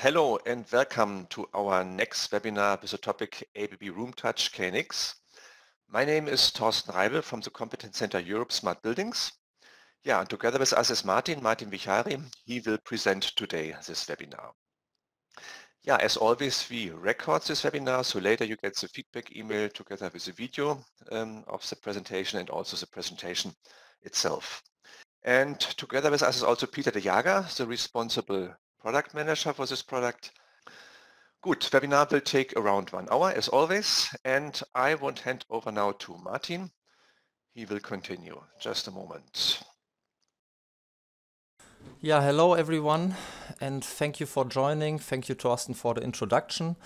Hello and welcome to our next webinar with the topic ABB Room Touch KNX. My name is Thorsten Reibel from the Competence Center Europe Smart Buildings. Yeah, and together with us is Martin, Martin Vichari. He will present today this webinar. Yeah, as always, we record this webinar, so later you get the feedback email together with the video um, of the presentation and also the presentation itself. And together with us is also Peter de Jager, the responsible product manager for this product. Good, webinar will take around one hour as always, and I won't hand over now to Martin. He will continue. Just a moment. Yeah, hello everyone, and thank you for joining. Thank you, Austin for the introduction.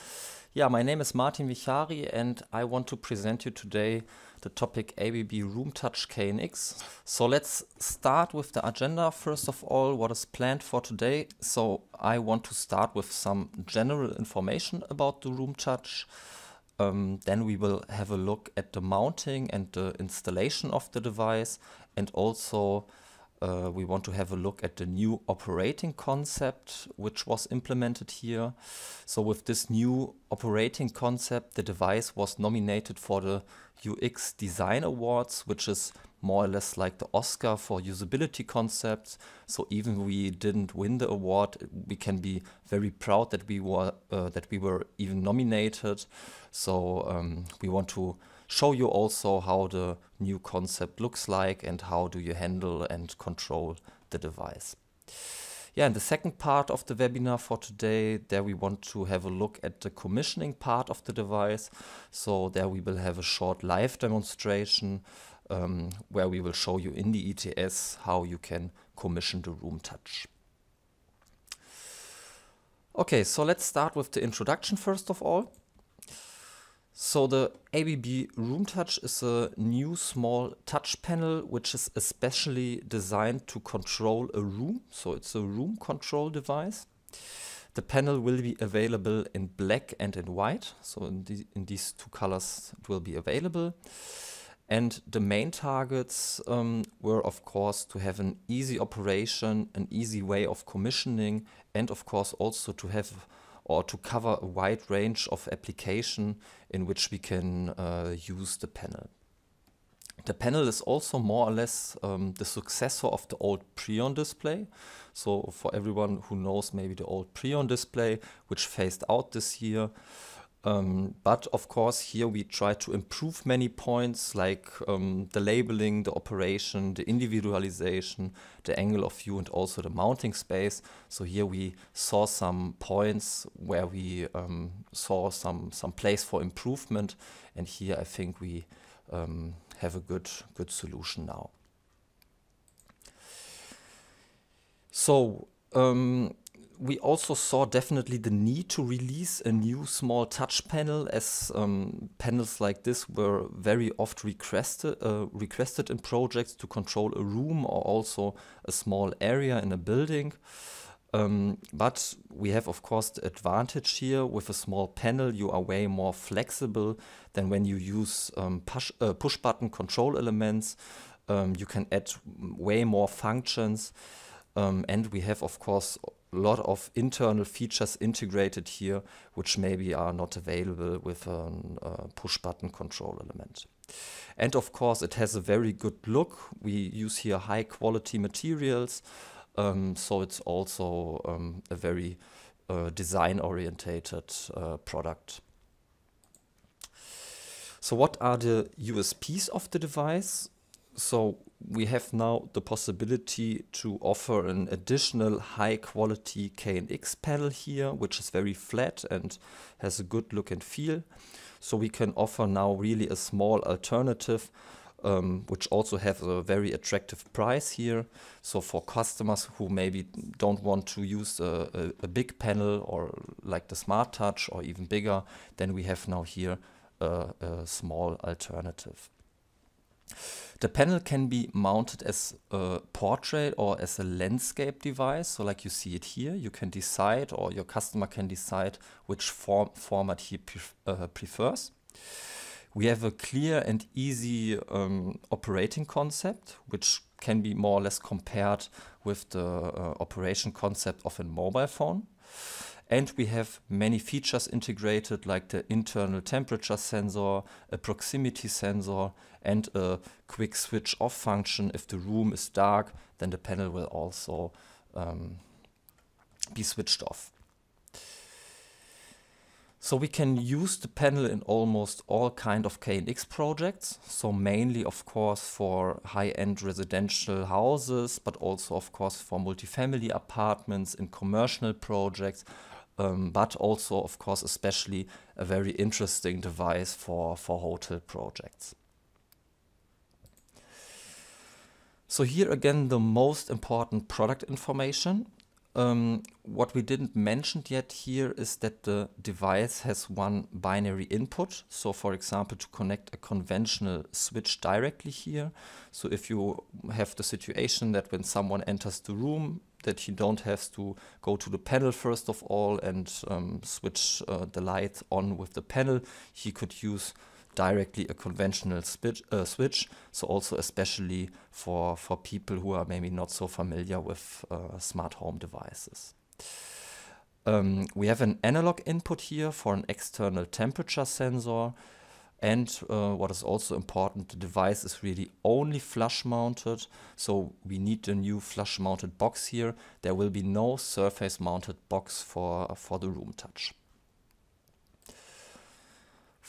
Yeah, my name is Martin Vichari, and I want to present you today the topic ABB Room Touch KNX. So let's start with the agenda. First of all, what is planned for today. So I want to start with some general information about the Room Touch. Um, then we will have a look at the mounting and the installation of the device and also uh, we want to have a look at the new operating concept which was implemented here. So with this new operating concept, the device was nominated for the UX Design Awards, which is more or less like the Oscar for usability concepts. So even we didn't win the award, we can be very proud that we were uh, that we were even nominated. So um, we want to show you also how the new concept looks like and how do you handle and control the device. Yeah, in the second part of the webinar for today, there we want to have a look at the commissioning part of the device. So there we will have a short live demonstration um, where we will show you in the ETS how you can commission the room touch. Okay, so let's start with the introduction first of all. So the ABB Room Touch is a new small touch panel which is especially designed to control a room. So it's a room control device. The panel will be available in black and in white. So in, the, in these two colors it will be available. And the main targets um, were of course to have an easy operation, an easy way of commissioning and of course also to have or to cover a wide range of application in which we can uh, use the panel. The panel is also more or less um, the successor of the old Prion display. So for everyone who knows maybe the old Prion display, which phased out this year, um, but of course, here we try to improve many points like um, the labeling, the operation, the individualization, the angle of view, and also the mounting space. So here we saw some points where we um, saw some some place for improvement, and here I think we um, have a good good solution now. So um, we also saw definitely the need to release a new small touch panel, as um, panels like this were very oft requested uh, requested in projects to control a room or also a small area in a building. Um, but we have, of course, the advantage here with a small panel, you are way more flexible than when you use um, push, uh, push, button control elements. Um, you can add way more functions. Um, and we have, of course, lot of internal features integrated here, which maybe are not available with a uh, push button control element. And of course, it has a very good look. We use here high quality materials, um, so it's also um, a very uh, design oriented uh, product. So what are the USPs of the device? So we have now the possibility to offer an additional high quality KNX panel here, which is very flat and has a good look and feel. So we can offer now really a small alternative, um, which also have a very attractive price here. So for customers who maybe don't want to use a, a, a big panel or like the Smart Touch or even bigger, then we have now here a, a small alternative. The panel can be mounted as a portrait or as a landscape device. So like you see it here, you can decide or your customer can decide which form format he pref uh, prefers. We have a clear and easy um, operating concept, which can be more or less compared with the uh, operation concept of a mobile phone. And we have many features integrated like the internal temperature sensor, a proximity sensor, and a quick switch off function. If the room is dark, then the panel will also um, be switched off. So we can use the panel in almost all kind of KNX projects. So mainly, of course, for high-end residential houses, but also, of course, for multifamily apartments in commercial projects, um, but also, of course, especially a very interesting device for, for hotel projects. So here again, the most important product information. Um, what we didn't mention yet here is that the device has one binary input. So for example, to connect a conventional switch directly here. So if you have the situation that when someone enters the room, that you don't have to go to the panel first of all and um, switch uh, the light on with the panel, he could use directly a conventional switch, uh, switch, so also especially for, for people who are maybe not so familiar with uh, smart home devices. Um, we have an analog input here for an external temperature sensor and uh, what is also important, the device is really only flush mounted, so we need a new flush mounted box here. There will be no surface mounted box for, for the room touch.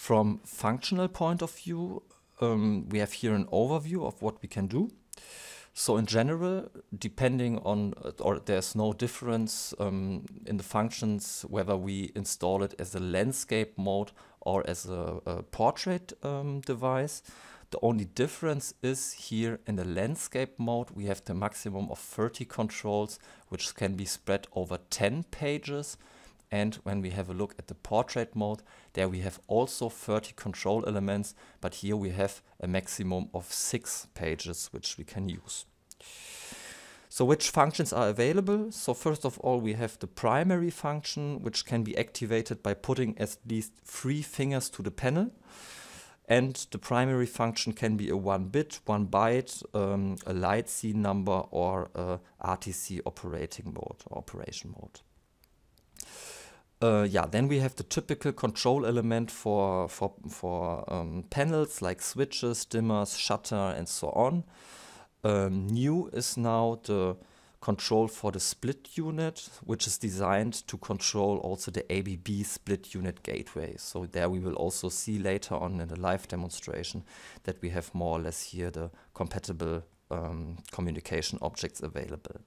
From functional point of view, um, we have here an overview of what we can do. So in general, depending on, uh, or there's no difference um, in the functions whether we install it as a landscape mode or as a, a portrait um, device. The only difference is here in the landscape mode, we have the maximum of 30 controls, which can be spread over 10 pages. And when we have a look at the portrait mode, there we have also 30 control elements, but here we have a maximum of six pages which we can use. So which functions are available? So first of all, we have the primary function, which can be activated by putting at least three fingers to the panel. And the primary function can be a one bit, one byte, um, a light C number, or a uh, RTC operating mode, operation mode. Uh, yeah, then we have the typical control element for, for, for um, panels like switches, dimmers, shutter, and so on. Um, new is now the control for the split unit, which is designed to control also the ABB split unit gateway. So there we will also see later on in the live demonstration that we have more or less here the compatible um, communication objects available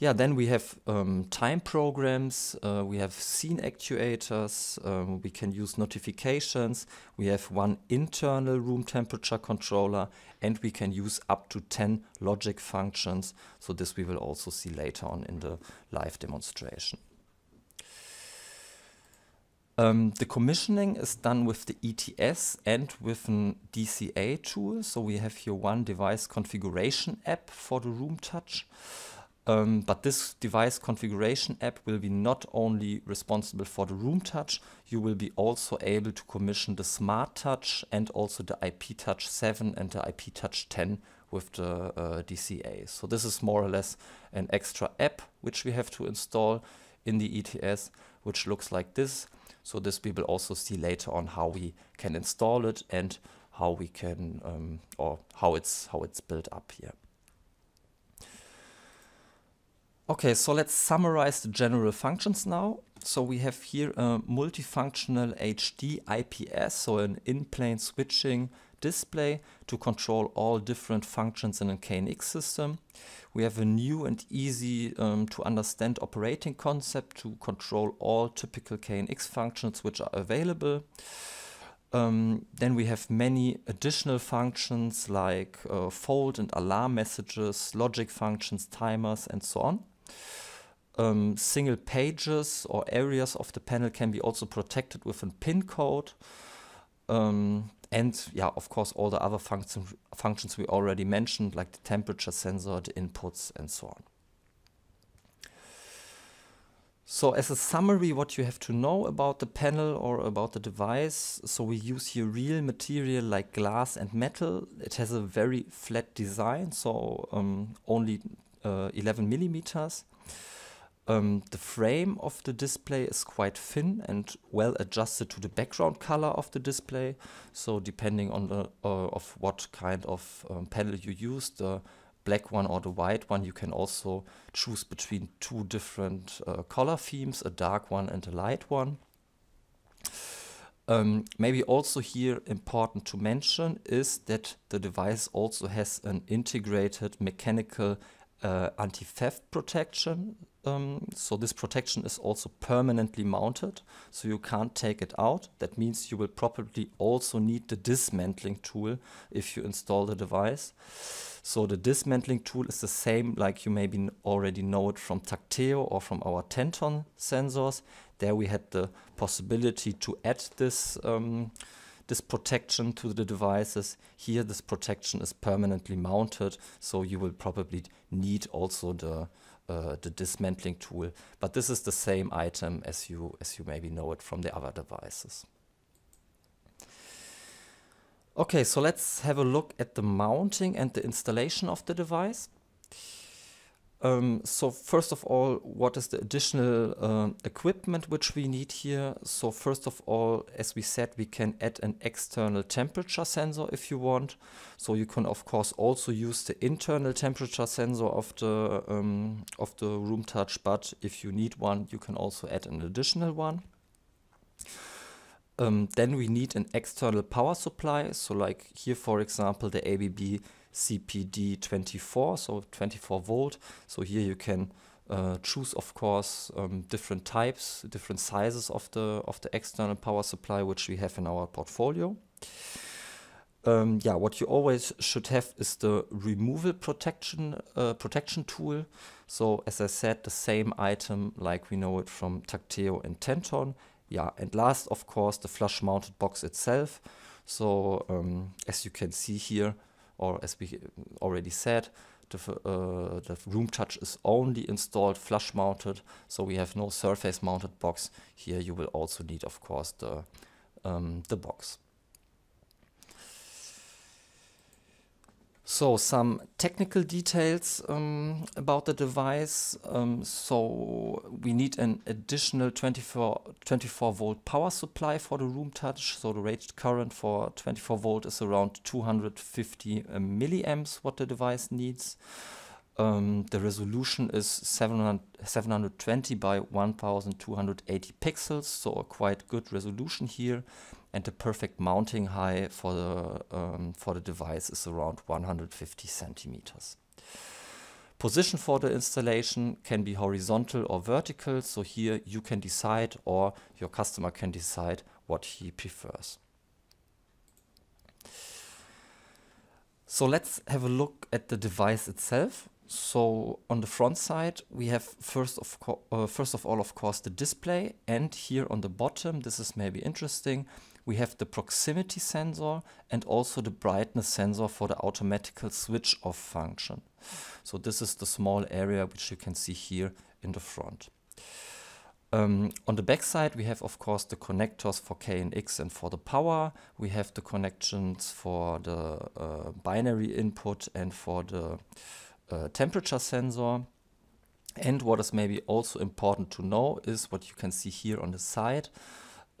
yeah, then we have um, time programs, uh, we have scene actuators, um, we can use notifications, we have one internal room temperature controller, and we can use up to 10 logic functions. So this we will also see later on in the live demonstration. Um, the commissioning is done with the ETS and with an DCA tool. So we have here one device configuration app for the room touch. Um, but this device configuration app will be not only responsible for the room touch, you will be also able to commission the smart touch and also the IP touch 7 and the IP touch 10 with the uh, DCA. So this is more or less an extra app which we have to install in the ETS, which looks like this. So this we will also see later on how we can install it and how we can um, or how it's how it's built up here. Okay, so let's summarize the general functions now. So we have here a multifunctional HD IPS, so an in-plane switching display to control all different functions in a KNX system. We have a new and easy um, to understand operating concept to control all typical KNX functions which are available. Um, then we have many additional functions like uh, fold and alarm messages, logic functions, timers and so on. Um, single pages or areas of the panel can be also protected with a pin code. Um, and yeah, of course, all the other function, functions we already mentioned, like the temperature sensor, the inputs, and so on. So as a summary, what you have to know about the panel or about the device. So we use here real material like glass and metal. It has a very flat design, so um, only uh, 11 millimeters. Um, the frame of the display is quite thin and well adjusted to the background color of the display. So depending on the, uh, of what kind of um, panel you use, the black one or the white one, you can also choose between two different uh, color themes, a dark one and a light one. Um, maybe also here important to mention is that the device also has an integrated mechanical uh, anti-theft protection. Um, so this protection is also permanently mounted, so you can't take it out. That means you will probably also need the dismantling tool if you install the device. So the dismantling tool is the same like you maybe already know it from Tacteo or from our Tenton sensors. There we had the possibility to add this um, this protection to the devices. Here this protection is permanently mounted, so you will probably need also the uh, the dismantling tool. But this is the same item as you as you maybe know it from the other devices. Okay, so let's have a look at the mounting and the installation of the device. Um, so first of all, what is the additional uh, equipment which we need here? So first of all, as we said, we can add an external temperature sensor if you want. So you can of course also use the internal temperature sensor of the um, of the room touch, but if you need one, you can also add an additional one. Um, then we need an external power supply. So like here, for example, the ABB CPD24, so 24 volt. So here you can uh, choose, of course, um, different types, different sizes of the of the external power supply which we have in our portfolio. Um, yeah, what you always should have is the removal protection uh, protection tool. So as I said, the same item like we know it from Tacteo and Tenton. Yeah, and last, of course, the flush mounted box itself. So um, as you can see here, or as we already said, the, uh, the room touch is only installed flush mounted, so we have no surface mounted box. Here you will also need, of course, the, um, the box. So some technical details um, about the device. Um, so we need an additional 24, 24 volt power supply for the room touch. So the rated current for 24 volt is around 250 uh, milliamps what the device needs. Um, the resolution is 700, 720 by 1280 pixels. So a quite good resolution here and the perfect mounting height for the, um, for the device is around 150 centimeters. Position for the installation can be horizontal or vertical, so here you can decide or your customer can decide what he prefers. So let's have a look at the device itself. So on the front side, we have first of, uh, first of all, of course, the display. And here on the bottom, this is maybe interesting, we have the proximity sensor and also the brightness sensor for the automatical switch off function. So this is the small area which you can see here in the front. Um, on the back side, we have, of course, the connectors for K and X and for the power. We have the connections for the uh, binary input and for the uh, temperature sensor. And what is maybe also important to know is what you can see here on the side.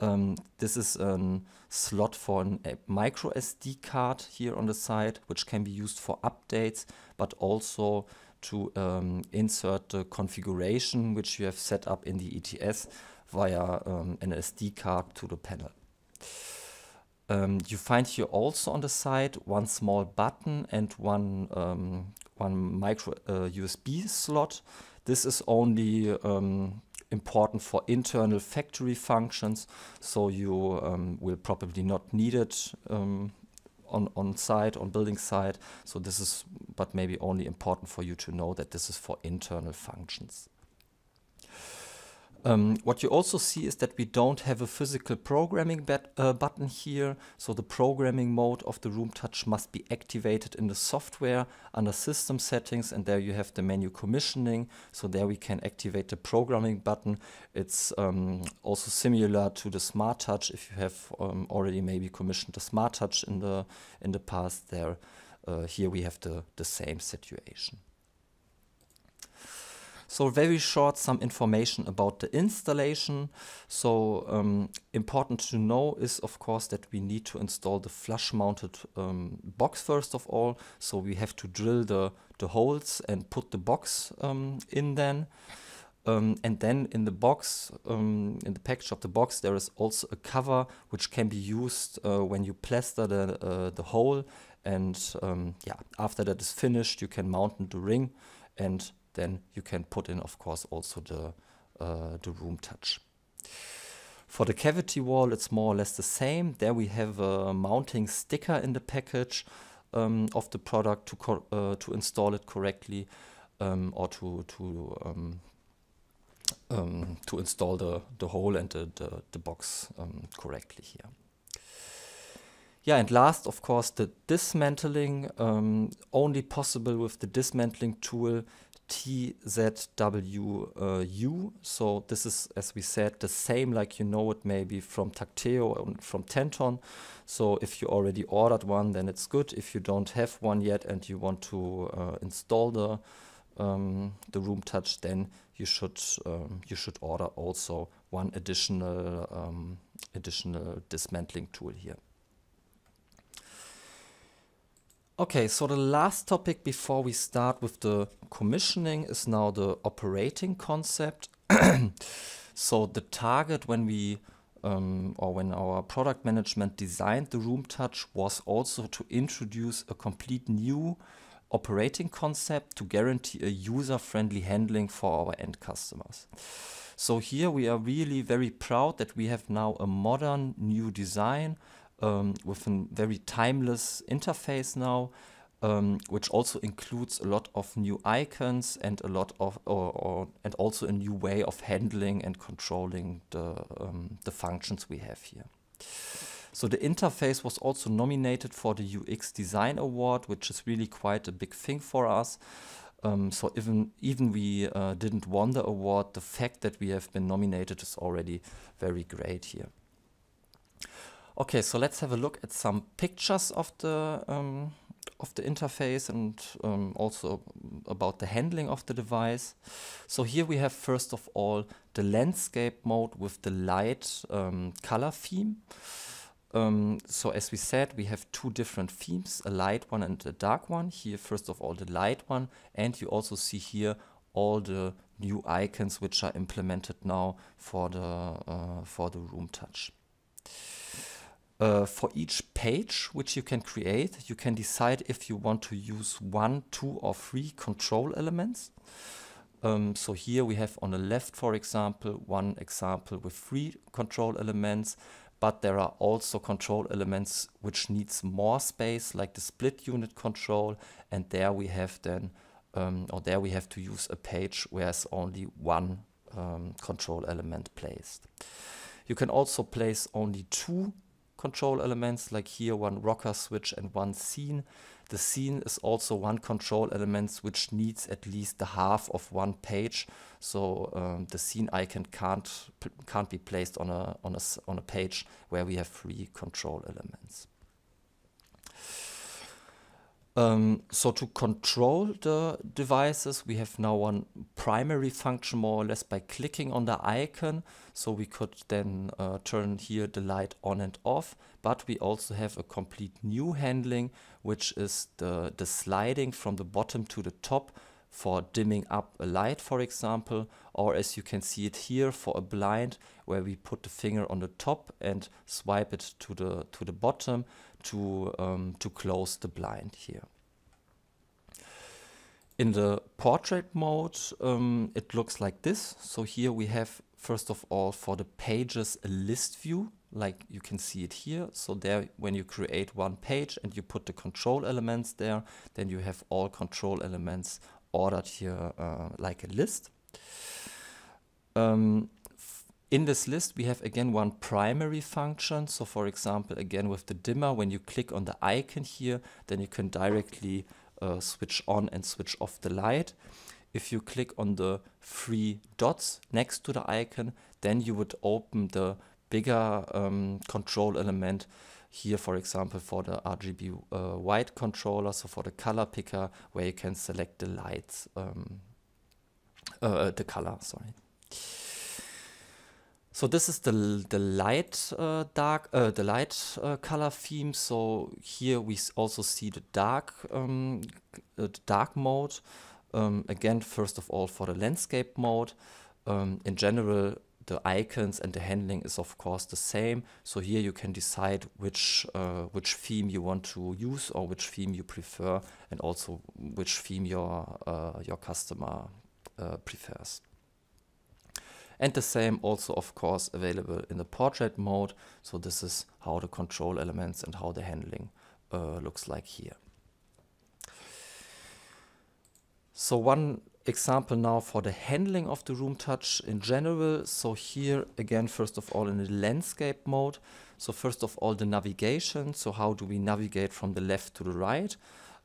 Um, this is a um, slot for an, a micro SD card here on the side, which can be used for updates, but also to um, insert the configuration which you have set up in the ETS via um, an SD card to the panel. Um, you find here also on the side one small button and one, um, one micro uh, USB slot. This is only important for internal factory functions, so you um, will probably not need it um, on, on site, on building site. So this is, but maybe only important for you to know that this is for internal functions. Um, what you also see is that we don't have a physical programming uh, button here, so the programming mode of the Room Touch must be activated in the software under system settings and there you have the menu commissioning, so there we can activate the programming button. It's um, also similar to the Smart Touch if you have um, already maybe commissioned the Smart Touch in the, in the past there. Uh, here we have the, the same situation. So very short, some information about the installation. So um, important to know is of course that we need to install the flush mounted um, box first of all. So we have to drill the, the holes and put the box um, in then. Um, and then in the box, um, in the package of the box, there is also a cover which can be used uh, when you plaster the, uh, the hole and um, yeah after that is finished you can mount the ring and then you can put in, of course, also the, uh, the room touch. For the cavity wall, it's more or less the same. There we have a mounting sticker in the package um, of the product to, uh, to install it correctly um, or to, to, um, um, to install the, the hole and the, the, the box um, correctly here. Yeah, and last, of course, the dismantling, um, only possible with the dismantling tool tzwu. Uh, so this is, as we said, the same like you know it maybe from Tacteo and from Tenton. So if you already ordered one, then it's good. If you don't have one yet and you want to uh, install the um, the Room Touch, then you should um, you should order also one additional um, additional dismantling tool here. Okay, so the last topic before we start with the commissioning is now the operating concept. so the target when we um, or when our product management designed the Room Touch was also to introduce a complete new operating concept to guarantee a user-friendly handling for our end customers. So here we are really very proud that we have now a modern new design um, with a very timeless interface now, um, which also includes a lot of new icons and a lot of, or, or and also a new way of handling and controlling the, um, the functions we have here. So the interface was also nominated for the UX Design Award, which is really quite a big thing for us. Um, so even even we uh, didn't won the award, the fact that we have been nominated is already very great here. Okay, so let's have a look at some pictures of the um, of the interface and um, also about the handling of the device. So here we have first of all the landscape mode with the light um, color theme. Um, so as we said, we have two different themes, a light one and a dark one. Here, first of all, the light one, and you also see here all the new icons which are implemented now for the uh, for the room touch uh, for each page which you can create, you can decide if you want to use one, two, or three control elements. Um, so here we have on the left, for example, one example with three control elements, but there are also control elements which needs more space, like the split unit control, and there we have then, um, or there we have to use a page it's only one um, control element placed. You can also place only two control elements, like here one rocker switch and one scene. The scene is also one control element which needs at least the half of one page, so um, the scene icon can't can't be placed on a on a on a page where we have three control elements. Um, so to control the devices, we have now one primary function more or less by clicking on the icon. So we could then uh, turn here the light on and off, but we also have a complete new handling, which is the, the sliding from the bottom to the top for dimming up a light, for example, or as you can see it here for a blind where we put the finger on the top and swipe it to the, to the bottom to, um, to close the blind here. In the portrait mode, um, it looks like this. So here we have, first of all, for the pages, a list view, like you can see it here. So there, when you create one page and you put the control elements there, then you have all control elements ordered here uh, like a list. Um, in this list, we have again one primary function. So for example, again with the dimmer, when you click on the icon here, then you can directly uh, switch on and switch off the light. If you click on the three dots next to the icon, then you would open the bigger um, control element here, for example, for the RGB uh, white controller, so for the color picker, where you can select the lights, um, uh, the color, sorry. So this is the, the light uh, dark uh, the light uh, color theme. So here we also see the dark um, uh, the dark mode. Um, again, first of all for the landscape mode. Um, in general, the icons and the handling is of course the same. So here you can decide which uh, which theme you want to use or which theme you prefer, and also which theme your uh, your customer prefers. And the same also, of course, available in the portrait mode. So this is how the control elements and how the handling uh, looks like here. So one example now for the handling of the room touch in general. So here again, first of all, in the landscape mode. So first of all, the navigation. So how do we navigate from the left to the right?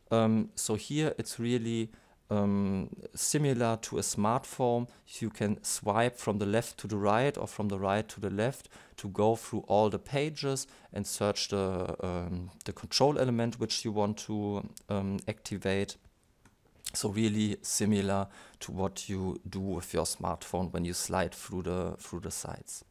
Um, so here it's really um, similar to a smartphone. You can swipe from the left to the right or from the right to the left to go through all the pages and search the, um, the control element which you want to um, activate. So really similar to what you do with your smartphone when you slide through the, through the sites.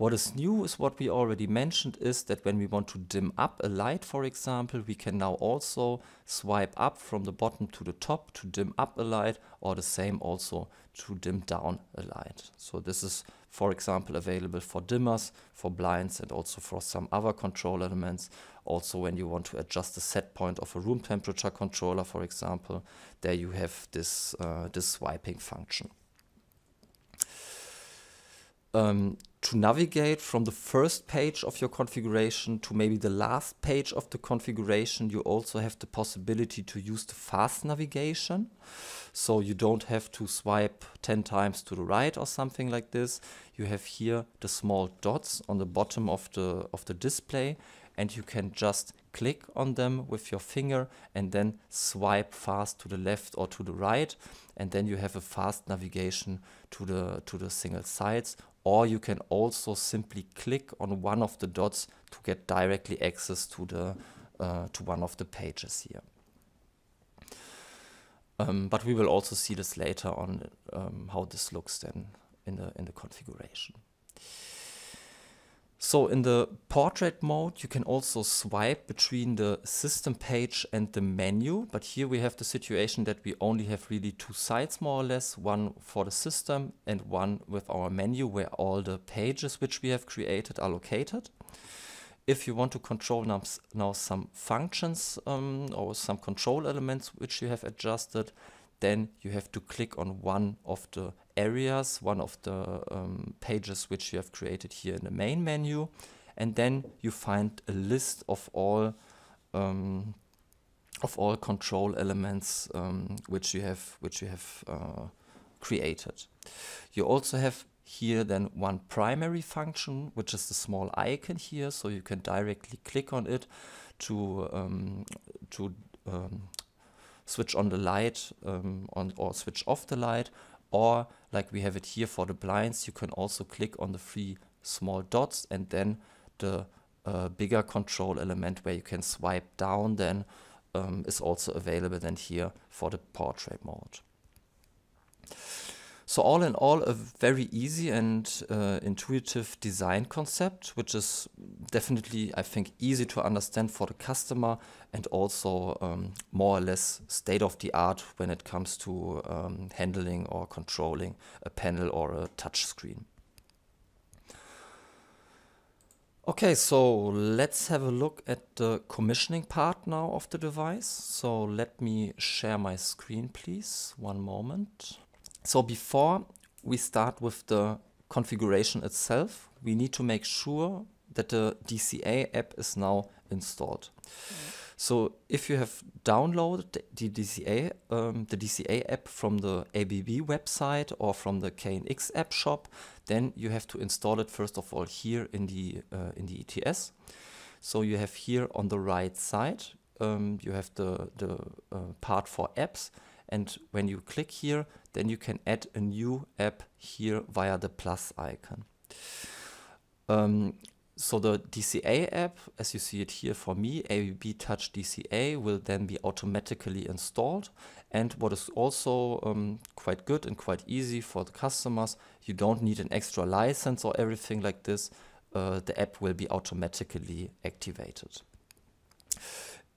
What is new is what we already mentioned is that when we want to dim up a light, for example, we can now also swipe up from the bottom to the top to dim up a light or the same also to dim down a light. So this is, for example, available for dimmers, for blinds and also for some other control elements. Also when you want to adjust the set point of a room temperature controller, for example, there you have this, uh, this swiping function um, to navigate from the first page of your configuration to maybe the last page of the configuration, you also have the possibility to use the fast navigation. So you don't have to swipe 10 times to the right or something like this. You have here the small dots on the bottom of the, of the display and you can just click on them with your finger and then swipe fast to the left or to the right and then you have a fast navigation to the to the single sites or you can also simply click on one of the dots to get directly access to the uh, to one of the pages here. Um, but we will also see this later on um, how this looks then in the in the configuration. So in the portrait mode, you can also swipe between the system page and the menu. But here we have the situation that we only have really two sides more or less, one for the system and one with our menu where all the pages which we have created are located. If you want to control now some functions um, or some control elements which you have adjusted, then you have to click on one of the areas, one of the um, pages which you have created here in the main menu. And then you find a list of all um, of all control elements um, which you have which you have uh, created. You also have here then one primary function which is the small icon here so you can directly click on it to um, to um, switch on the light um, on or switch off the light or like we have it here for the blinds, you can also click on the three small dots and then the uh, bigger control element where you can swipe down then um, is also available then here for the portrait mode. So all in all, a very easy and uh, intuitive design concept, which is definitely, I think, easy to understand for the customer and also um, more or less state of the art when it comes to um, handling or controlling a panel or a touch screen. Okay, so let's have a look at the commissioning part now of the device. So let me share my screen, please. One moment. So before we start with the configuration itself, we need to make sure that the DCA app is now installed. Mm. So if you have downloaded the DCA, um, the DCA app from the ABB website or from the KNX app shop, then you have to install it first of all here in the uh, in the ETS. So you have here on the right side, um, you have the the uh, part for apps, and when you click here, then you can add a new app here via the plus icon. Um, so the DCA app, as you see it here for me, ABB Touch DCA will then be automatically installed. And what is also um, quite good and quite easy for the customers, you don't need an extra license or everything like this. Uh, the app will be automatically activated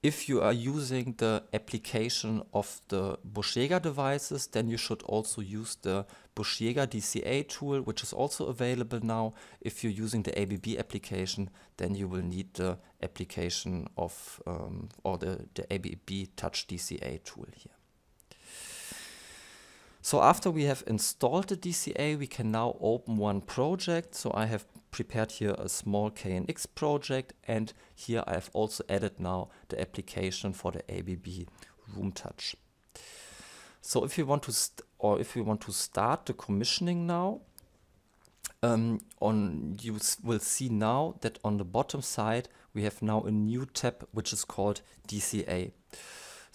if you are using the application of the Buschjäger devices, then you should also use the Buschjäger DCA tool, which is also available now. If you're using the ABB application, then you will need the application of um, or the, the ABB Touch DCA tool here. So after we have installed the DCA, we can now open one project. So I have prepared here a small KNX project and here I've also added now the application for the ABB Room Touch. So if you want to or if you want to start the commissioning now, um, on you will see now that on the bottom side we have now a new tab which is called DCA.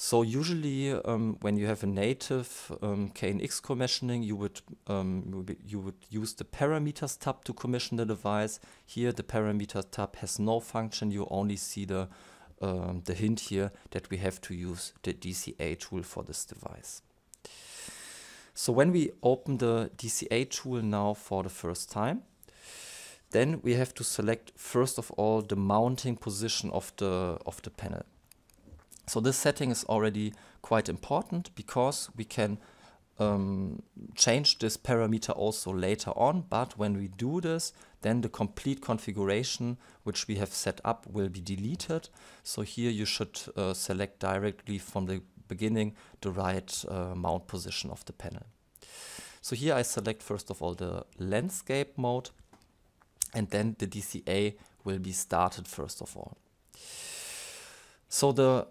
So usually um, when you have a native um, KNX commissioning, you would, um, you would use the parameters tab to commission the device. Here the parameters tab has no function. You only see the, um, the hint here that we have to use the DCA tool for this device. So when we open the DCA tool now for the first time, then we have to select first of all the mounting position of the of the panel. So this setting is already quite important because we can um, change this parameter also later on, but when we do this, then the complete configuration which we have set up will be deleted. So here you should uh, select directly from the beginning the right uh, mount position of the panel. So here I select first of all the landscape mode and then the DCA will be started first of all. So the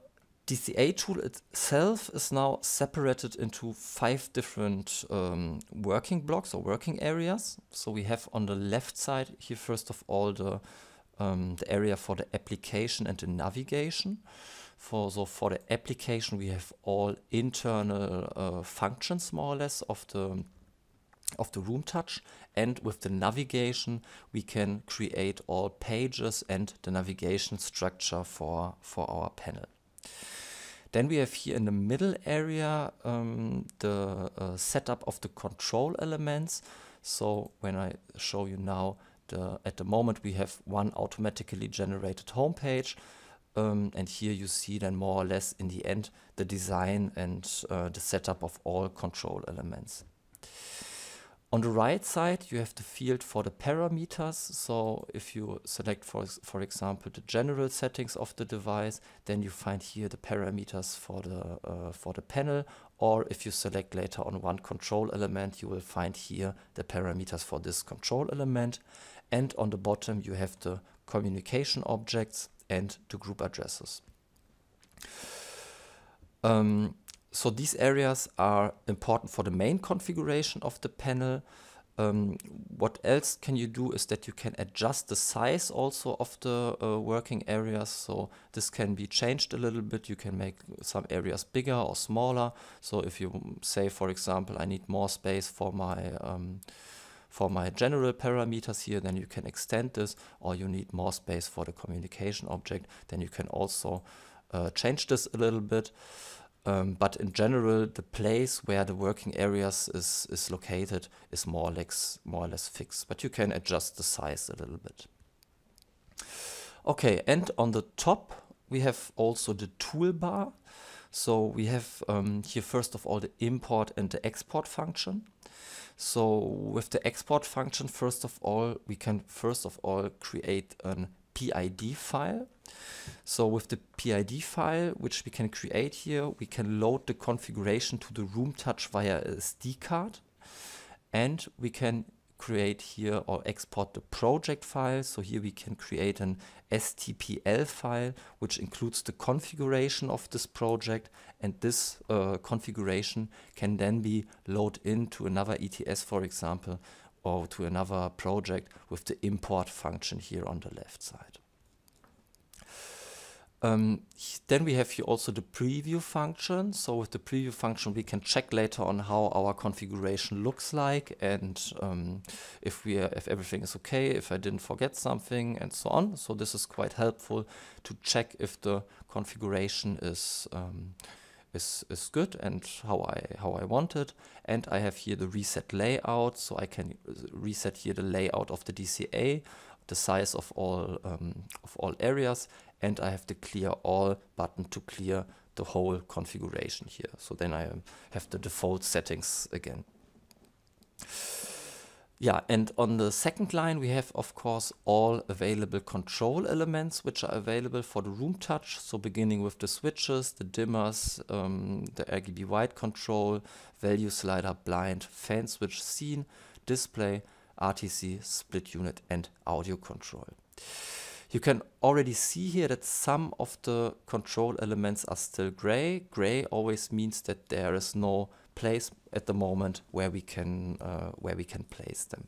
DCA tool itself is now separated into five different um, working blocks or working areas. So we have on the left side here, first of all, the, um, the area for the application and the navigation. For, so for the application, we have all internal uh, functions more or less of the of the room touch and with the navigation we can create all pages and the navigation structure for for our panel. Then we have here in the middle area um, the uh, setup of the control elements. So when I show you now, the, at the moment we have one automatically generated homepage. Um, and here you see then more or less in the end the design and uh, the setup of all control elements. On the right side, you have the field for the parameters. So if you select, for, for example, the general settings of the device, then you find here the parameters for the, uh, for the panel. Or if you select later on one control element, you will find here the parameters for this control element. And on the bottom, you have the communication objects and the group addresses. Um, so these areas are important for the main configuration of the panel. Um, what else can you do is that you can adjust the size also of the uh, working areas. So this can be changed a little bit. You can make some areas bigger or smaller. So if you say, for example, I need more space for my um, for my general parameters here, then you can extend this, or you need more space for the communication object, then you can also uh, change this a little bit. Um, but in general, the place where the working areas is, is located is more or, less, more or less fixed, but you can adjust the size a little bit. Okay, and on the top, we have also the toolbar. So we have um, here first of all the import and the export function. So with the export function, first of all, we can first of all create an PID file. So with the PID file, which we can create here, we can load the configuration to the room touch via a SD card. And we can create here or export the project file. So here we can create an STPL file, which includes the configuration of this project. And this uh, configuration can then be loaded into another ETS, for example, or to another project with the import function here on the left side. Um, then we have here also the preview function. So with the preview function, we can check later on how our configuration looks like and um, if we are, if everything is okay, if I didn't forget something and so on. So this is quite helpful to check if the configuration is um, is, is good and how I, how I want it. And I have here the reset layout, so I can uh, reset here the layout of the DCA, the size of all, um, of all areas, and I have the clear all button to clear the whole configuration here. So then I um, have the default settings again. Yeah, and on the second line, we have, of course, all available control elements which are available for the room touch. So beginning with the switches, the dimmers, um, the RGB white control, value slider, blind, fan switch, scene, display, RTC, split unit, and audio control. You can already see here that some of the control elements are still gray. Gray always means that there is no place at the moment where we can uh, where we can place them.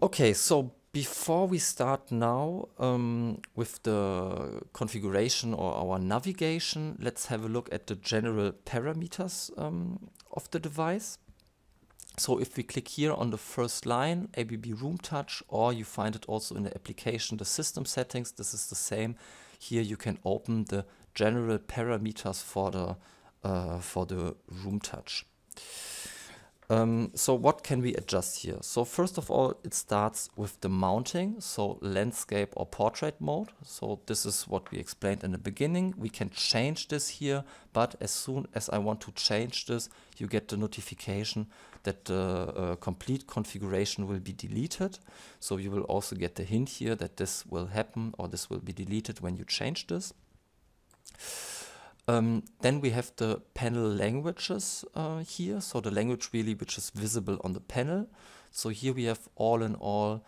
Okay, so before we start now um, with the configuration or our navigation, let's have a look at the general parameters um, of the device. So if we click here on the first line, ABB Room Touch, or you find it also in the application, the system settings, this is the same. Here you can open the general parameters for the uh, for the room touch. Um, so what can we adjust here? So first of all, it starts with the mounting, so landscape or portrait mode. So this is what we explained in the beginning. We can change this here, but as soon as I want to change this, you get the notification that the uh, complete configuration will be deleted. So you will also get the hint here that this will happen or this will be deleted when you change this. Um, then we have the panel languages uh, here, so the language really which is visible on the panel. So here we have all in all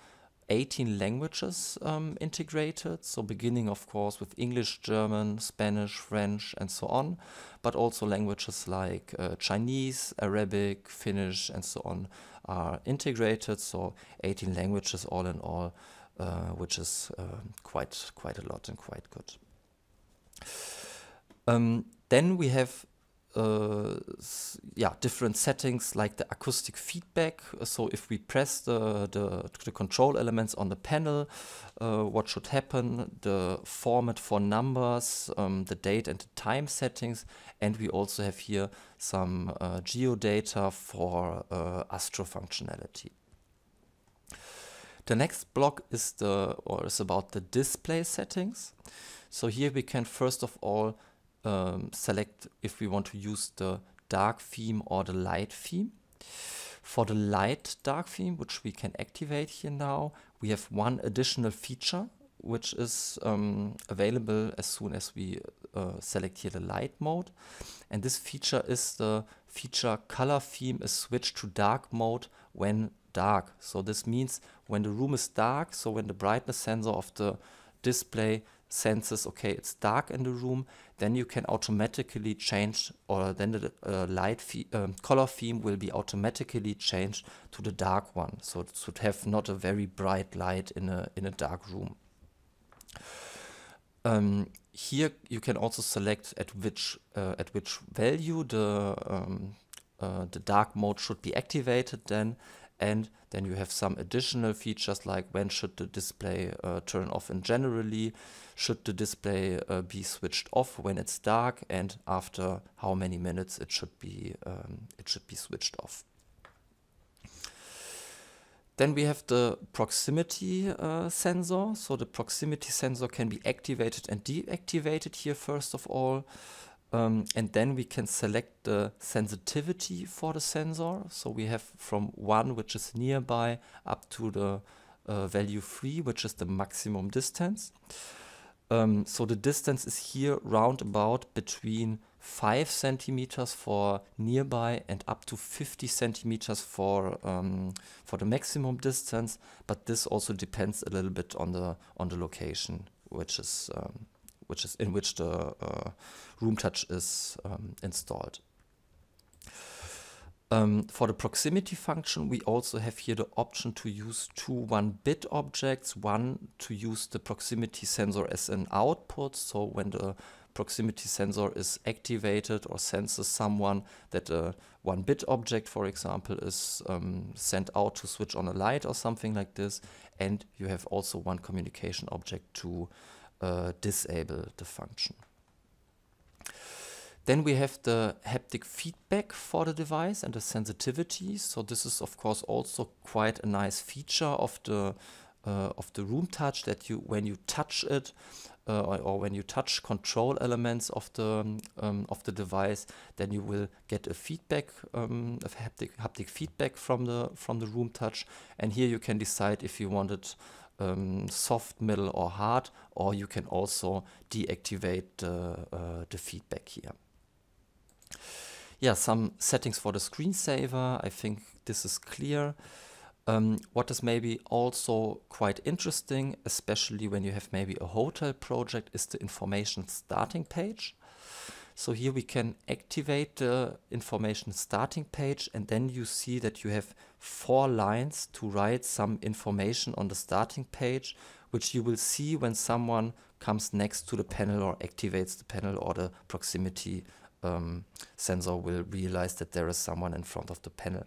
18 languages um, integrated, so beginning of course with English, German, Spanish, French and so on, but also languages like uh, Chinese, Arabic, Finnish and so on are integrated, so 18 languages all in all, uh, which is uh, quite, quite a lot and quite good. Um, then we have uh, yeah, different settings like the acoustic feedback. Uh, so if we press the, the, the control elements on the panel, uh, what should happen, the format for numbers, um, the date and the time settings. And we also have here some uh, geodata for uh, Astro functionality. The next block is the or is about the display settings. So here we can first of all um, select if we want to use the dark theme or the light theme. For the light dark theme, which we can activate here now, we have one additional feature which is um, available as soon as we uh, select here the light mode. And this feature is the feature color theme is switched to dark mode when dark. So this means when the room is dark, so when the brightness sensor of the display senses, okay, it's dark in the room, then you can automatically change, or then the uh, light um, color theme will be automatically changed to the dark one. So it should have not a very bright light in a, in a dark room. Um, here you can also select at which uh, at which value the um, uh, the dark mode should be activated then and then you have some additional features like when should the display uh, turn off and generally should the display uh, be switched off when it's dark and after how many minutes it should be um, it should be switched off then we have the proximity uh, sensor so the proximity sensor can be activated and deactivated here first of all um, and then we can select the sensitivity for the sensor. So we have from 1, which is nearby, up to the uh, value 3, which is the maximum distance. Um, so the distance is here round about between 5 centimeters for nearby and up to 50 centimeters for um, for the maximum distance but this also depends a little bit on the on the location which is um, which is in which the uh, room touch is um, installed. Um, for the proximity function, we also have here the option to use two 1-bit objects, one to use the proximity sensor as an output, so when the proximity sensor is activated or senses someone that a 1-bit object, for example, is um, sent out to switch on a light or something like this, and you have also one communication object to uh, disable the function. Then we have the haptic feedback for the device and the sensitivity. So this is of course also quite a nice feature of the uh, of the room touch that you when you touch it uh, or, when you touch control elements of the um, of the device, then you will get a feedback um, a haptic haptic feedback from the from the room touch. And here you can decide if you want it um, soft, middle or hard, or you can also deactivate the, uh, the feedback here. Yeah, some settings for the screensaver. I think this is clear. Um, what is maybe also quite interesting, especially when you have maybe a hotel project, is the information starting page. So here we can activate the information starting page and then you see that you have four lines to write some information on the starting page, which you will see when someone comes next to the panel or activates the panel or the proximity um, sensor will realize that there is someone in front of the panel.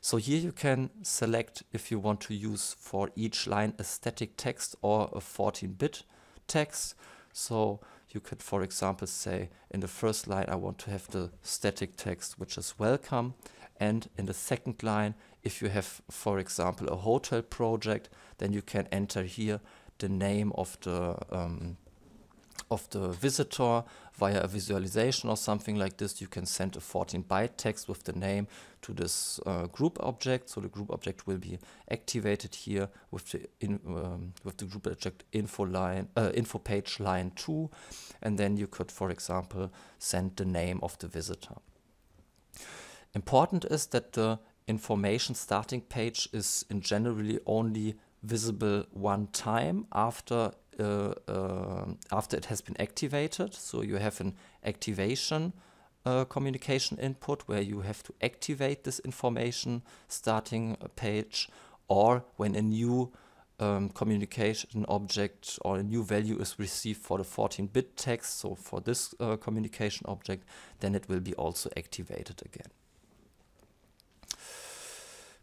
So here you can select if you want to use for each line a static text or a 14-bit text. So you could, for example, say in the first line, I want to have the static text, which is welcome. And in the second line, if you have, for example, a hotel project, then you can enter here the name of the um, of the visitor via a visualization or something like this, you can send a 14 byte text with the name to this uh, group object. So the group object will be activated here with the in, um, with the group object info line uh, info page line two, and then you could, for example, send the name of the visitor. Important is that the information starting page is in generally only visible one time after uh, uh, after it has been activated. So you have an activation uh, communication input where you have to activate this information starting a page or when a new um, communication object or a new value is received for the 14-bit text, so for this uh, communication object, then it will be also activated again.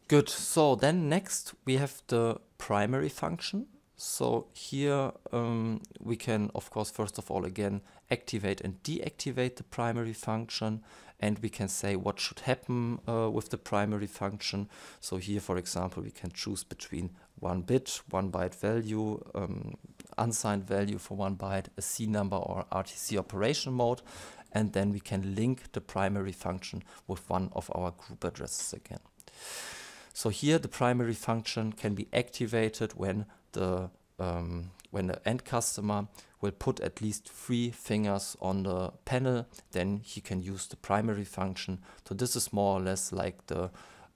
Good, so then next we have the primary function. So here um, we can, of course, first of all, again, activate and deactivate the primary function. And we can say what should happen uh, with the primary function. So here, for example, we can choose between one bit, one byte value, um, unsigned value for one byte, a C number or RTC operation mode. And then we can link the primary function with one of our group addresses again. So here the primary function can be activated when the um, when the end customer will put at least three fingers on the panel, then he can use the primary function. So this is more or less like the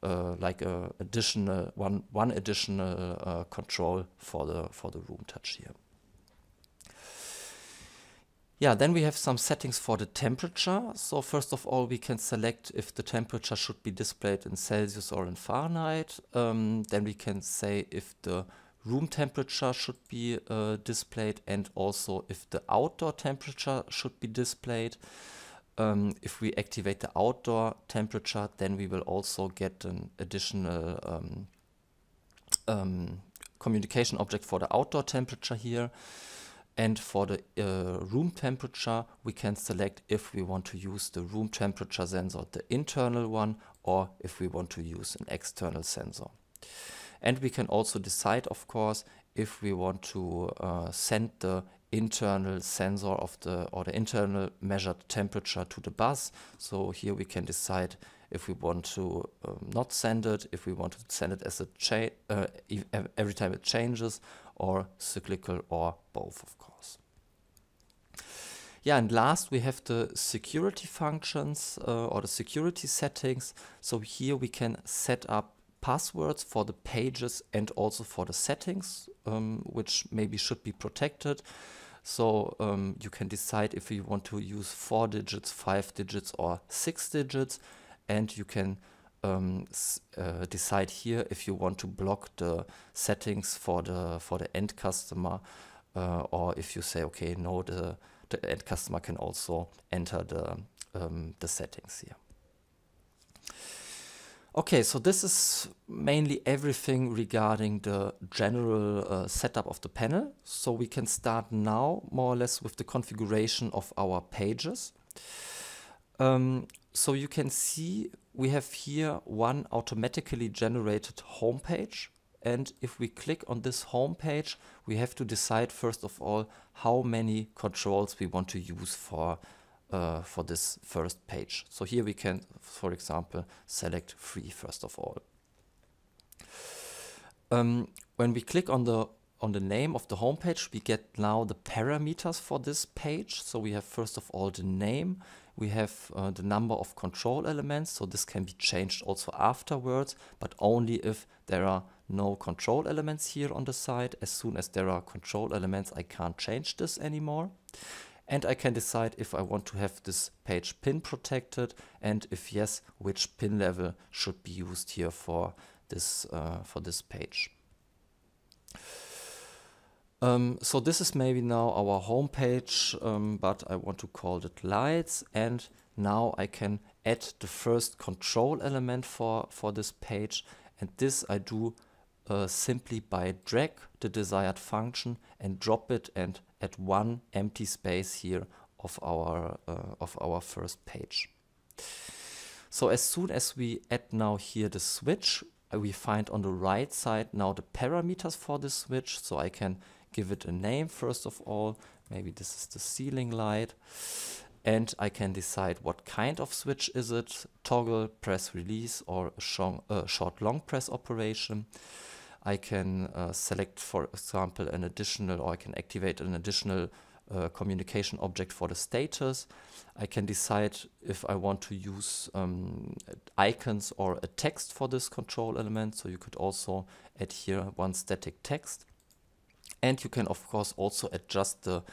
uh, like a additional one one additional uh, control for the for the room touch here. Yeah, then we have some settings for the temperature. So first of all, we can select if the temperature should be displayed in Celsius or in Fahrenheit. Um, then we can say if the room temperature should be uh, displayed and also if the outdoor temperature should be displayed. Um, if we activate the outdoor temperature, then we will also get an additional um, um, communication object for the outdoor temperature here. And for the uh, room temperature, we can select if we want to use the room temperature sensor, the internal one, or if we want to use an external sensor. And we can also decide, of course, if we want to uh, send the internal sensor of the or the internal measured temperature to the bus. So here we can decide if we want to um, not send it, if we want to send it as a uh, every time it changes or cyclical or both, of course. Yeah, and last we have the security functions uh, or the security settings. So here we can set up passwords for the pages and also for the settings, um, which maybe should be protected. So um, you can decide if you want to use four digits, five digits or six digits. And you can um, uh, decide here if you want to block the settings for the, for the end customer uh, or if you say, okay, no, the, the end customer can also enter the, um, the settings here. Okay, so this is mainly everything regarding the general uh, setup of the panel. So we can start now more or less with the configuration of our pages. Um, so you can see we have here one automatically generated homepage. And if we click on this homepage, we have to decide first of all how many controls we want to use for uh, for this first page. So here we can, for example, select free first of all. Um, when we click on the on the name of the homepage, we get now the parameters for this page. So we have first of all the name, we have uh, the number of control elements. So this can be changed also afterwards, but only if there are no control elements here on the side. As soon as there are control elements, I can't change this anymore and I can decide if I want to have this page pin protected and if yes, which pin level should be used here for this, uh, for this page. Um, so this is maybe now our home page, um, but I want to call it lights and now I can add the first control element for, for this page and this I do uh, simply by drag the desired function and drop it and at one empty space here of our, uh, of our first page. So as soon as we add now here the switch, uh, we find on the right side now the parameters for the switch. So I can give it a name first of all. Maybe this is the ceiling light. And I can decide what kind of switch is it, toggle, press release or sh uh, short long press operation. I can uh, select, for example, an additional or I can activate an additional uh, communication object for the status. I can decide if I want to use um, icons or a text for this control element. So you could also add here one static text. And you can, of course, also adjust the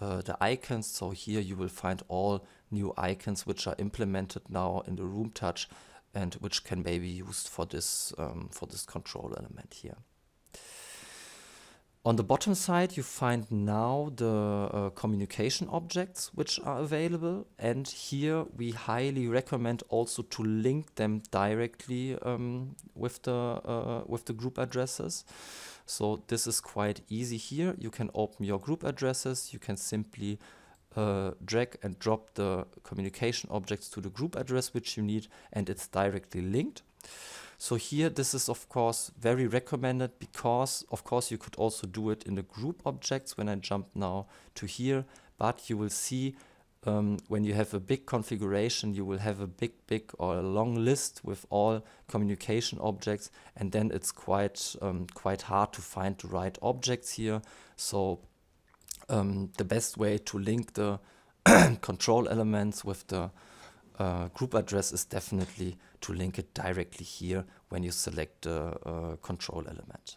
uh, the icons. So here you will find all new icons which are implemented now in the room touch and which can be used for this, um, for this control element here. On the bottom side, you find now the uh, communication objects which are available. And here we highly recommend also to link them directly um, with, the, uh, with the group addresses. So this is quite easy here. You can open your group addresses. You can simply uh, drag and drop the communication objects to the group address which you need and it's directly linked. So here this is of course very recommended because of course you could also do it in the group objects when I jump now to here but you will see um, when you have a big configuration you will have a big big or a long list with all communication objects and then it's quite um, quite hard to find the right objects here so um, the best way to link the control elements with the uh, group address is definitely to link it directly here when you select the uh, control element.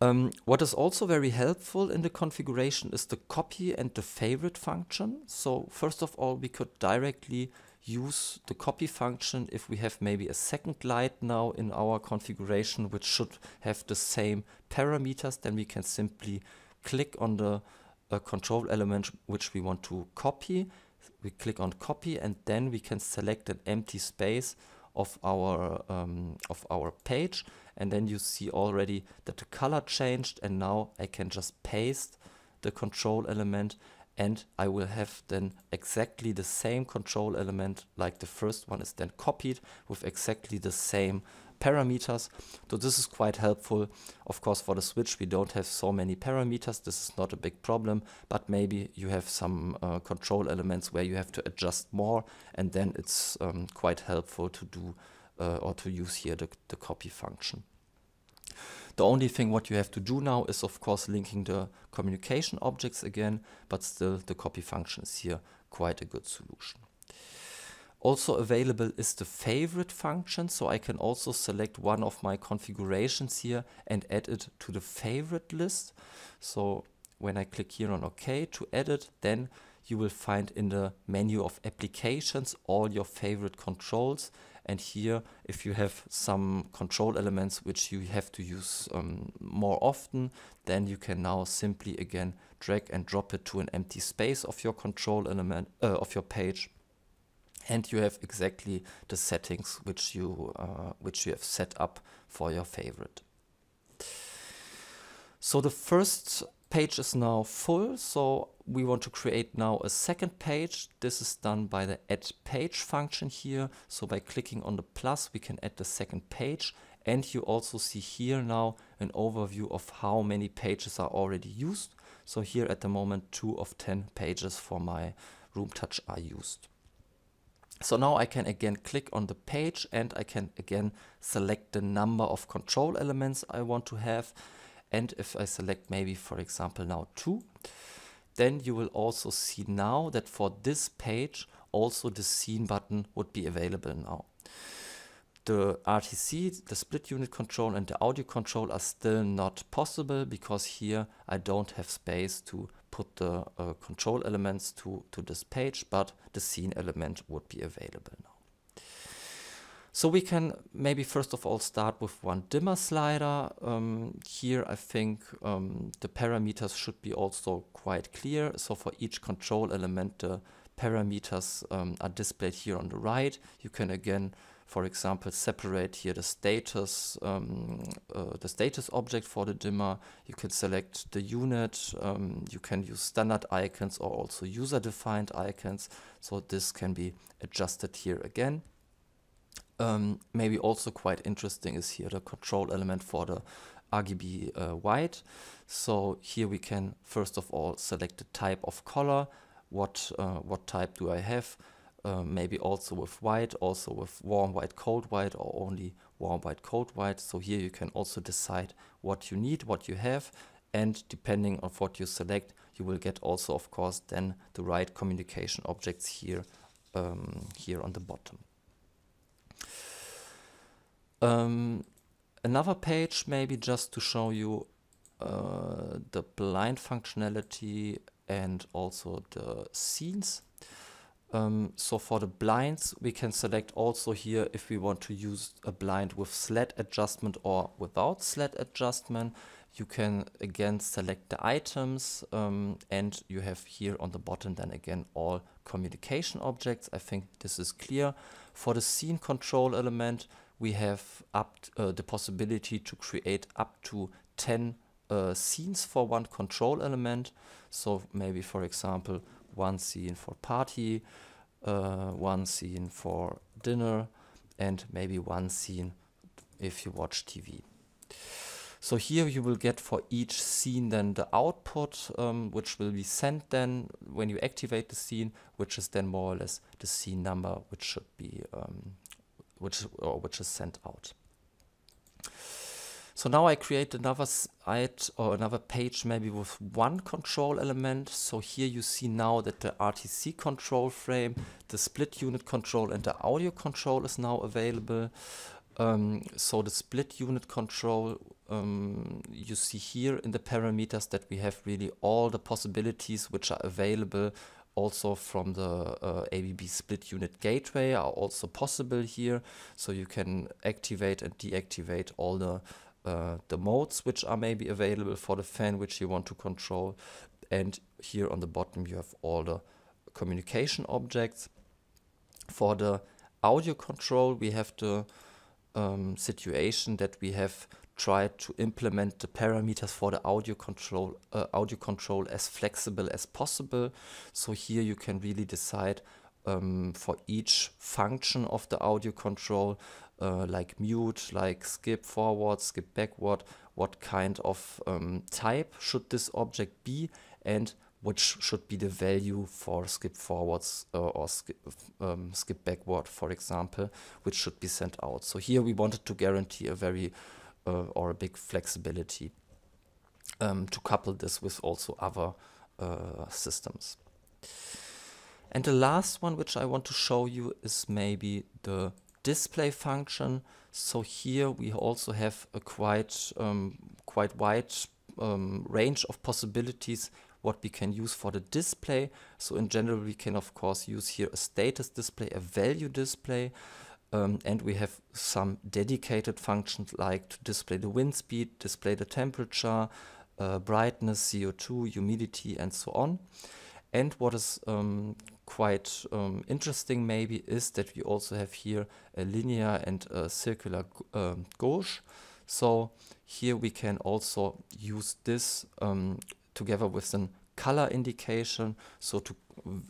Um, what is also very helpful in the configuration is the copy and the favorite function. So first of all, we could directly use the copy function if we have maybe a second light now in our configuration which should have the same parameters then we can simply click on the uh, control element which we want to copy we click on copy and then we can select an empty space of our um, of our page and then you see already that the color changed and now I can just paste the control element and I will have then exactly the same control element like the first one is then copied with exactly the same parameters. So this is quite helpful. Of course, for the switch, we don't have so many parameters. This is not a big problem, but maybe you have some uh, control elements where you have to adjust more, and then it's um, quite helpful to do uh, or to use here the, the copy function. The only thing what you have to do now is of course linking the communication objects again, but still the copy function is here quite a good solution. Also available is the favorite function, so I can also select one of my configurations here and add it to the favorite list. So when I click here on OK to edit, then you will find in the menu of applications all your favorite controls and here, if you have some control elements which you have to use um, more often, then you can now simply again drag and drop it to an empty space of your control element uh, of your page. And you have exactly the settings which you uh, which you have set up for your favorite. So the first page is now full, so we want to create now a second page. This is done by the add page function here. So by clicking on the plus, we can add the second page. And you also see here now an overview of how many pages are already used. So here at the moment, two of 10 pages for my room touch are used. So now I can again click on the page and I can again select the number of control elements I want to have. And if I select maybe, for example, now two, then you will also see now that for this page, also the scene button would be available now. The RTC, the split unit control and the audio control are still not possible because here I don't have space to put the uh, control elements to, to this page, but the scene element would be available now. So we can maybe first of all start with one dimmer slider. Um, here I think um, the parameters should be also quite clear. So for each control element the parameters um, are displayed here on the right. You can again for example separate here the status um, uh, the status object for the dimmer. You can select the unit. Um, you can use standard icons or also user defined icons. So this can be adjusted here again. Um, maybe also quite interesting is here the control element for the RGB uh, white. So here we can first of all select the type of color. What, uh, what type do I have? Uh, maybe also with white, also with warm white, cold white, or only warm white, cold white. So here you can also decide what you need, what you have, and depending on what you select, you will get also, of course, then the right communication objects here, um, here on the bottom. Um, another page maybe just to show you uh, the blind functionality and also the scenes. Um, so for the blinds, we can select also here if we want to use a blind with slat adjustment or without slat adjustment. You can again select the items um, and you have here on the bottom then again all communication objects. I think this is clear. For the scene control element, we have up uh, the possibility to create up to 10 uh, scenes for one control element. So maybe, for example, one scene for party, uh, one scene for dinner, and maybe one scene if you watch TV. So here you will get for each scene then the output, um, which will be sent then when you activate the scene, which is then more or less the scene number, which should be, um, which, or which is sent out. So now I create another site or another page maybe with one control element. So here you see now that the RTC control frame, the split unit control and the audio control is now available. Um, so the split unit control um, you see here in the parameters that we have really all the possibilities which are available also from the uh, ABB split unit gateway are also possible here. So you can activate and deactivate all the uh, the modes which are maybe available for the fan which you want to control. And here on the bottom you have all the communication objects. For the audio control we have the um, situation that we have tried to implement the parameters for the audio control uh, audio control as flexible as possible. So here you can really decide um, for each function of the audio control, uh, like mute, like skip forward, skip backward, what kind of um, type should this object be, and which should be the value for skip forwards uh, or skip, um, skip backward, for example, which should be sent out. So here we wanted to guarantee a very uh, or a big flexibility um, to couple this with also other uh, systems. And the last one which I want to show you is maybe the display function. So here we also have a quite um, quite wide um, range of possibilities what we can use for the display. So in general, we can of course use here a status display, a value display. Um, and we have some dedicated functions like to display the wind speed, display the temperature, uh, brightness, CO2, humidity, and so on. And what is um, quite um, interesting maybe is that we also have here a linear and a circular um, So here we can also use this um, together with a color indication. So to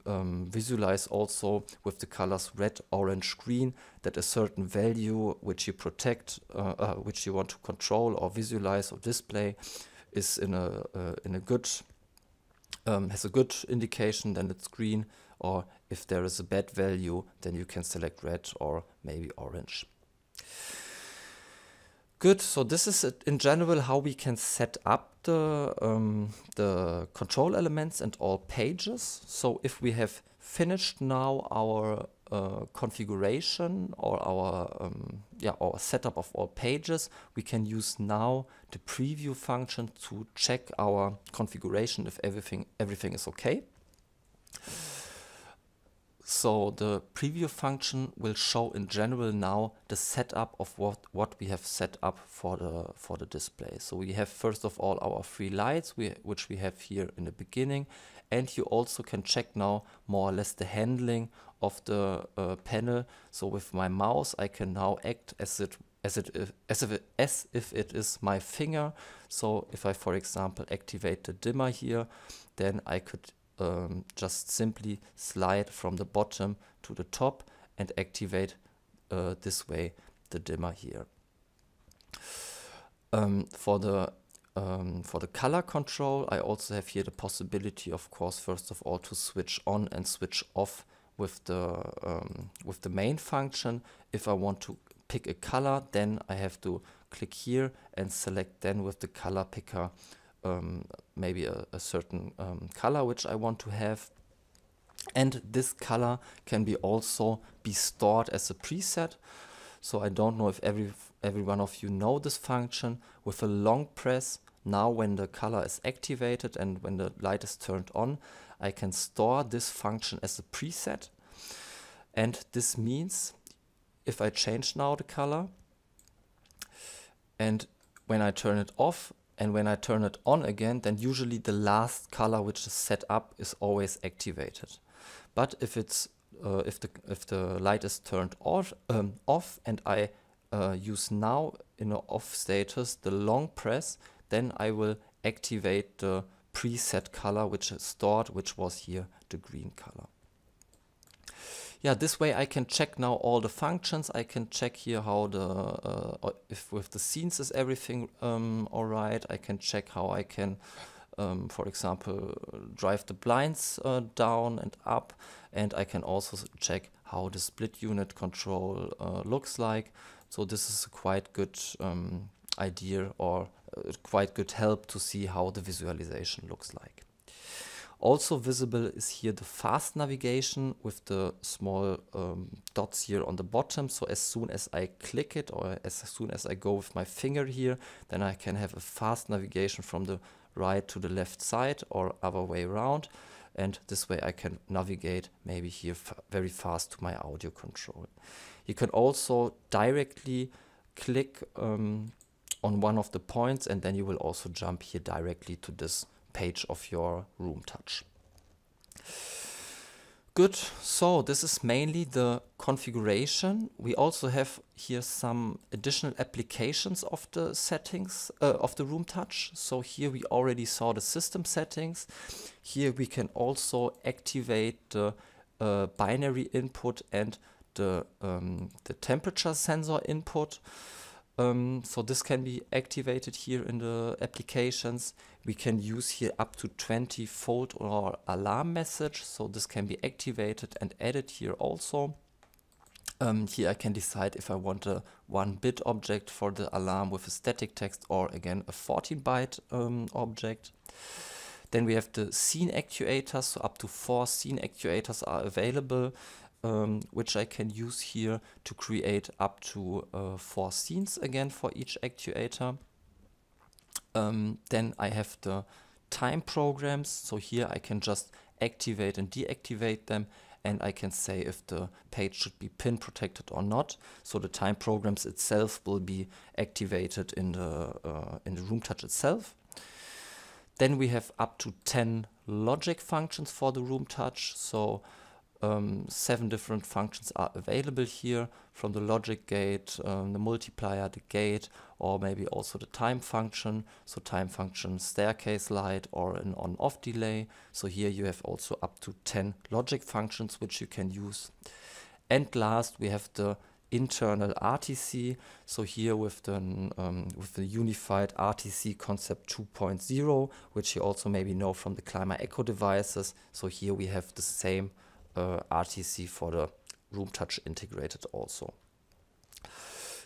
um, visualize also with the colors red, orange, green that a certain value which you protect, uh, uh, which you want to control or visualize or display is in a, uh, in a good, um, has a good indication, then it's green. Or if there is a bad value, then you can select red or maybe orange. Good, so this is uh, in general how we can set up the, um, the control elements and all pages. So if we have finished now our uh, configuration or our um, yeah our setup of all pages we can use now the preview function to check our configuration if everything everything is okay so the preview function will show in general now the setup of what, what we have set up for the, for the display. So we have first of all our three lights, we, which we have here in the beginning. And you also can check now more or less the handling of the uh, panel. So with my mouse, I can now act as it as it as if it, as if it is my finger. So if I, for example, activate the dimmer here, then I could um, just simply slide from the bottom to the top and activate uh, this way the dimmer here. Um, for the um, for the color control, I also have here the possibility, of course, first of all, to switch on and switch off with the um, with the main function. If I want to pick a color, then I have to click here and select then with the color picker um, maybe a, a certain um, color which I want to have. And this color can be also be stored as a preset. So I don't know if every, every one of you know this function. With a long press, now when the color is activated and when the light is turned on, I can store this function as a preset. And this means if I change now the color and when I turn it off, and when I turn it on again, then usually the last color which is set up is always activated. But if it's uh, if the if the light is turned off um, off and I uh, use now in an off status the long press, then I will activate the preset color which is stored, which was here the green color yeah, this way I can check now all the functions. I can check here how the, uh, uh if with the scenes is everything um, all right. I can check how I can, um, for example, drive the blinds uh, down and up. And I can also check how the split unit control uh, looks like. So this is a quite good um, idea or uh, quite good help to see how the visualization looks like. Also visible is here the fast navigation with the small um, dots here on the bottom. So as soon as I click it or as soon as I go with my finger here, then I can have a fast navigation from the right to the left side or other way around. And this way I can navigate maybe here very fast to my audio control. You can also directly click um, on one of the points and then you will also jump here directly to this page of your room touch. Good, so this is mainly the configuration. We also have here some additional applications of the settings uh, of the room touch. So here we already saw the system settings. Here we can also activate the uh, binary input and the, um, the temperature sensor input. Um, so this can be activated here in the applications. We can use here up to 20 fold or alarm message. So this can be activated and added here also. Um, here I can decide if I want a 1-bit object for the alarm with a static text or again a 14-byte um, object. Then we have the scene actuators, so up to four scene actuators are available um, which I can use here to create up to uh, four scenes again for each actuator. Um, then I have the time programs. So here I can just activate and deactivate them and I can say if the page should be pin protected or not. So the time programs itself will be activated in the, uh, in the room touch itself. Then we have up to 10 logic functions for the room touch. So um, seven different functions are available here from the logic gate, um, the multiplier, the gate, or maybe also the time function. So time function staircase light or an on-off delay. So here you have also up to 10 logic functions which you can use. And last we have the internal RTC. So here with the, um, with the unified RTC concept 2.0, which you also maybe know from the Climber Echo devices. So here we have the same uh, RTC for the room touch integrated also.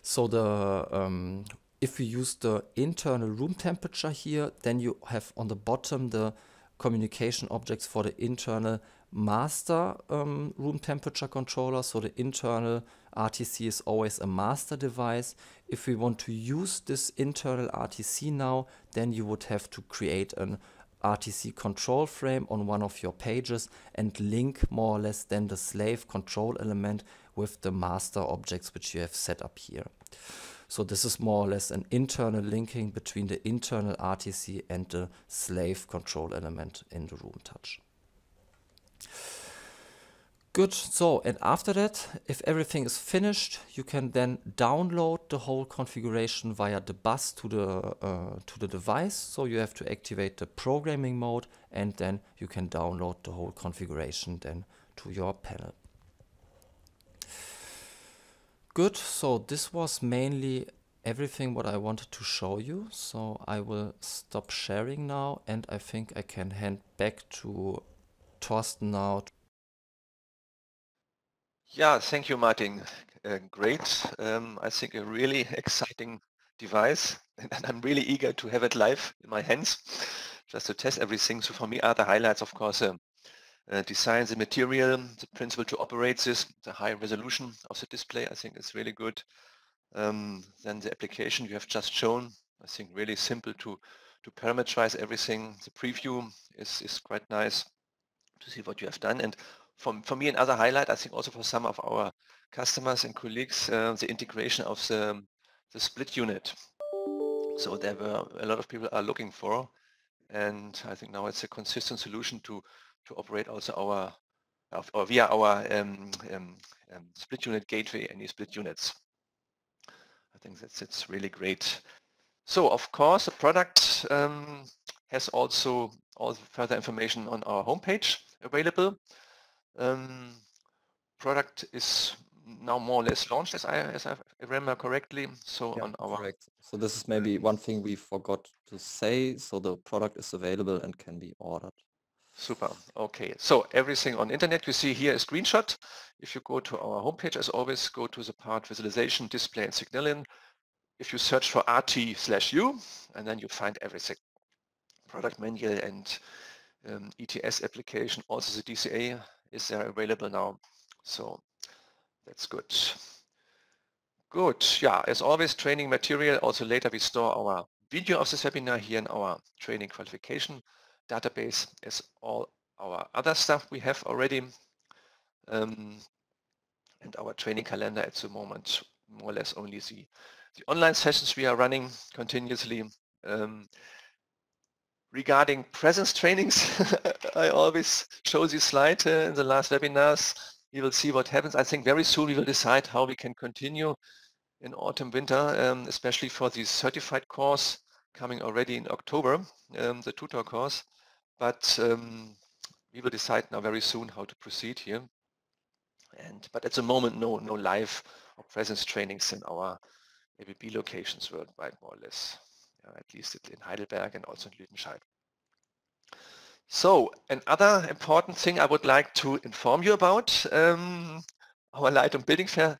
So the um, if you use the internal room temperature here, then you have on the bottom the communication objects for the internal master um, room temperature controller. So the internal RTC is always a master device. If we want to use this internal RTC now, then you would have to create an RTC control frame on one of your pages and link more or less then the slave control element with the master objects which you have set up here. So this is more or less an internal linking between the internal RTC and the slave control element in the room touch. Good, so and after that, if everything is finished, you can then download the whole configuration via the bus to the, uh, to the device. So you have to activate the programming mode and then you can download the whole configuration then to your panel. Good, so this was mainly everything what I wanted to show you. So I will stop sharing now and I think I can hand back to Torsten now. Yeah, thank you, Martin. Uh, great. Um, I think a really exciting device, and I'm really eager to have it live in my hands just to test everything. So for me are the highlights, of course, uh, uh, design, the material, the principle to operate this, the high resolution of the display, I think is really good. Um, then the application you have just shown, I think really simple to, to parameterize everything. The preview is, is quite nice to see what you have done. And for me, another highlight, I think also for some of our customers and colleagues, uh, the integration of the, the split unit. So there were a lot of people are looking for, and I think now it's a consistent solution to, to operate also our, or via our um, um, um, split unit gateway, any split units. I think that's it's really great. So of course, the product um, has also all further information on our homepage available. Um, product is now more or less launched, as I, as I remember correctly. So yeah, on our correct. So this is um maybe one thing we forgot to say. So the product is available and can be ordered. Super. Okay. So everything on internet you see here is screenshot. If you go to our homepage, as always, go to the part visualization, display, and signaling. If you search for RT slash U, and then you find everything. Product manual and um, ETS application, also the DCA is there available now. So that's good. Good, yeah, as always, training material. Also later we store our video of this webinar here in our training qualification database as all our other stuff we have already. Um, and our training calendar at the moment, more or less only the, the online sessions we are running continuously. Um, regarding presence trainings, I always show this slide uh, in the last webinars. We will see what happens. I think very soon we will decide how we can continue in autumn, winter, um, especially for the certified course coming already in October, um, the tutor course. But um, we will decide now very soon how to proceed here. And But at the moment, no, no live or presence trainings in our ABB locations worldwide, more or less, yeah, at least in Heidelberg and also in Lüdenscheid. So another important thing I would like to inform you about, um, our Light and Building Fair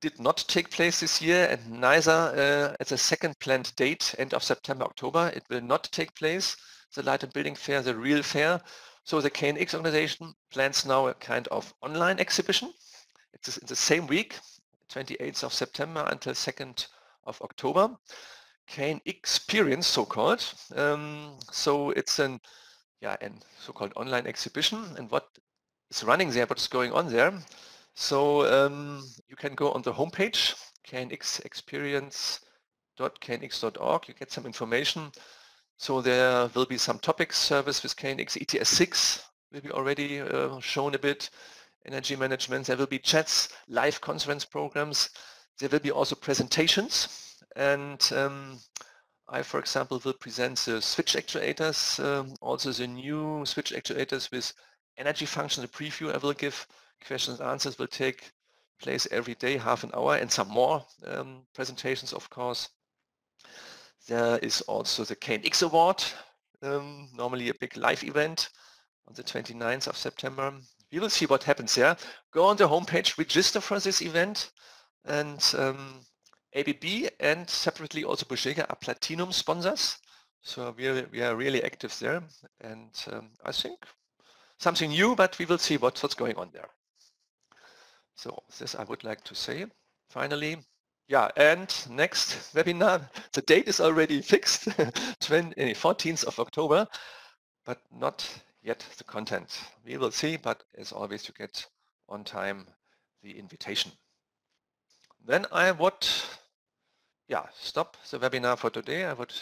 did not take place this year and neither uh, at the second planned date, end of September, October, it will not take place, the Light and Building Fair, the real fair. So the KNX organization plans now a kind of online exhibition. It's in the same week, 28th of September until 2nd of October. KNX Experience, so-called. Um, so it's an yeah, and so-called online exhibition and what is running there, what's going on there. So um, you can go on the homepage, knxexperience.knx.org, you get some information. So there will be some topics, service with KNX, ETS6 will be already uh, shown a bit, energy management, there will be chats, live conference programs, there will be also presentations and um, I, for example, will present the switch actuators, um, also the new switch actuators with energy function, the preview I will give. Questions and answers will take place every day, half an hour, and some more um, presentations, of course. There is also the KNX Award, um, normally a big live event on the 29th of September. We will see what happens there. Go on the homepage, register for this event, and um, ABB and separately also Boschega are platinum sponsors. So we are, we are really active there. And um, I think something new, but we will see what, what's going on there. So this I would like to say. Finally, yeah, and next webinar, the date is already fixed, 14th eh, of October, but not yet the content. We will see, but as always, you get on time the invitation. Then I would yeah, stop the webinar for today. I would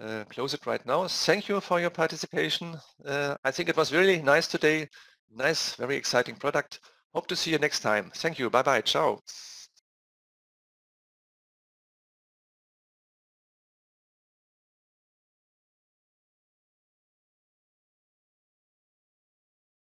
uh, close it right now. Thank you for your participation. Uh, I think it was really nice today. Nice, very exciting product. Hope to see you next time. Thank you. Bye-bye. Ciao.